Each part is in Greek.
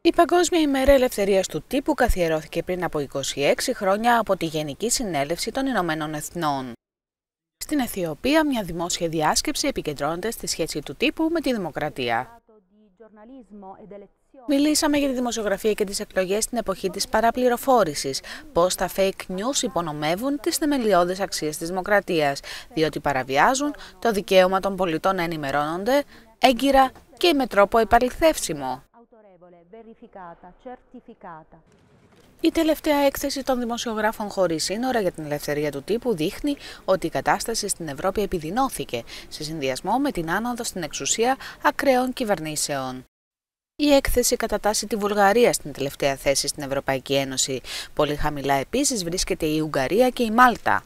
Η Παγκόσμια ημέρα ελευθερίας του τύπου καθιερώθηκε πριν από 26 χρόνια από τη Γενική Συνέλευση των Ηνωμένων Εθνών. Στην Αιθιοπία, μια δημόσια διάσκεψη επικεντρώνεται στη σχέση του τύπου με τη δημοκρατία. Μιλήσαμε για τη δημοσιογραφία και τις εκλογές στην εποχή της παραπληροφόρησης, πώς τα fake news υπονομεύουν τις θεμελιώδεις αξίες της δημοκρατίας, διότι παραβιάζουν το δικαίωμα των πολιτών να ενημερώνονται έγκυρα και με τρόπο επαληθεύσιμο. Η τελευταία έκθεση των δημοσιογράφων χωρίς σύνορα για την ελευθερία του τύπου δείχνει ότι η κατάσταση στην Ευρώπη επιδεινώθηκε σε συνδυασμό με την άνοδο στην εξουσία ακραίων κυβερνήσεων. Η έκθεση κατατάσσει τη Βουλγαρία στην τελευταία θέση στην Ευρωπαϊκή Ένωση. Πολύ χαμηλά επίσης βρίσκεται η Ουγγαρία και η Μάλτα.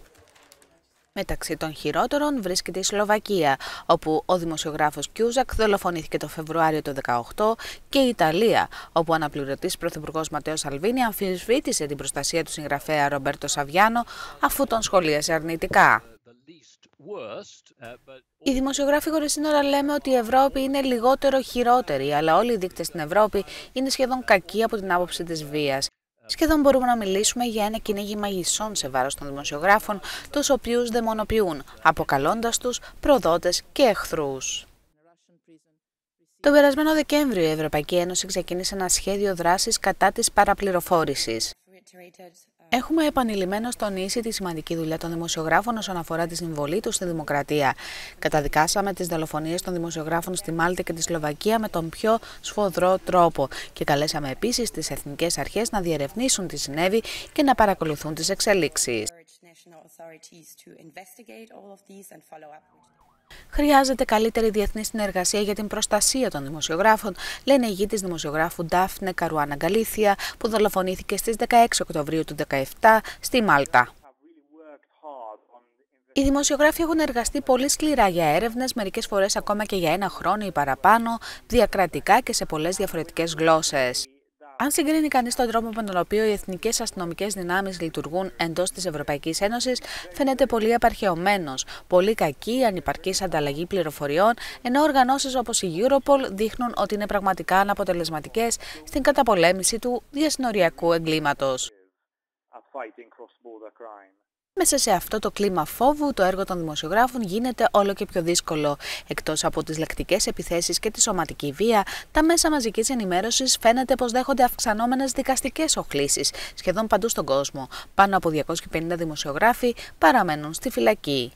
Μεταξύ των χειρότερων βρίσκεται η Σλοβακία, όπου ο δημοσιογράφος Κιούζακ δολοφονήθηκε το Φεβρουάριο του 2018 και η Ιταλία, όπου ο αναπληρωτής πρωθυπουργός Ματέος Σαλβίνη αμφισβήτησε την προστασία του συγγραφέα Ρομπέρτο Σαβιάνο αφού τον σχολίασε αρνητικά. Οι δημοσιογράφοι χωρίς σύνορα λέμε ότι η Ευρώπη είναι λιγότερο χειρότερη, αλλά όλοι οι δείκτες στην Ευρώπη είναι σχεδόν κακοί από την άποψη της βίας. Σχεδόν μπορούμε να μιλήσουμε για ένα κυνήγι μαγισσών σε βάρος των δημοσιογράφων, τους οποίους δαιμονοποιούν, αποκαλώντας τους προδότες και εχθρούς. Το περασμένο Δεκέμβριο, η Ευρωπαϊκή Ένωση ξεκίνησε ένα σχέδιο δράσης κατά της παραπληροφόρησης. Έχουμε επανειλημμένω τονίσει τη σημαντική δουλειά των δημοσιογράφων όσον αφορά τη συμβολή τους στη δημοκρατία. Καταδικάσαμε τις δολοφονίες των δημοσιογράφων στη Μάλτα και τη Σλοβακία με τον πιο σφοδρό τρόπο. Και καλέσαμε επίσης τις εθνικές αρχές να διερευνήσουν τι συνέβη και να παρακολουθούν τις εξελίξεις. Χρειάζεται καλύτερη διεθνή συνεργασία για την προστασία των δημοσιογράφων, λένε οι γη τη δημοσιογράφου Ντάφνε Καρουάνα Γκαλίθια, που δολοφονήθηκε στις 16 Οκτωβρίου του 2017 στη Μάλτα. Οι δημοσιογράφοι έχουν εργαστεί πολύ σκληρά για έρευνες, μερικές φορές ακόμα και για ένα χρόνο ή παραπάνω, διακρατικά και σε πολλές διαφορετικές γλώσσες. Αν συγκρίνει κανείς τον τρόπο με τον οποίο οι εθνικές αστυνομικές δυνάμεις λειτουργούν εντός της Ευρωπαϊκής Ένωσης, φαίνεται πολύ απαρχαιωμένος. Πολύ κακή, ανυπαρκής ανταλλαγή πληροφοριών, ενώ οργανώσεις όπως η Europol δείχνουν ότι είναι πραγματικά αναποτελεσματικές στην καταπολέμηση του διασυνοριακού εγκλήματος. Μέσα σε αυτό το κλίμα φόβου, το έργο των δημοσιογράφων γίνεται όλο και πιο δύσκολο. Εκτός από τις λεκτικές επιθέσεις και τη σωματική βία, τα μέσα μαζικής ενημέρωσης φαίνεται πως δέχονται αυξανόμενες δικαστικές οχλήσεις σχεδόν παντού στον κόσμο. Πάνω από 250 δημοσιογράφοι παραμένουν στη φυλακή.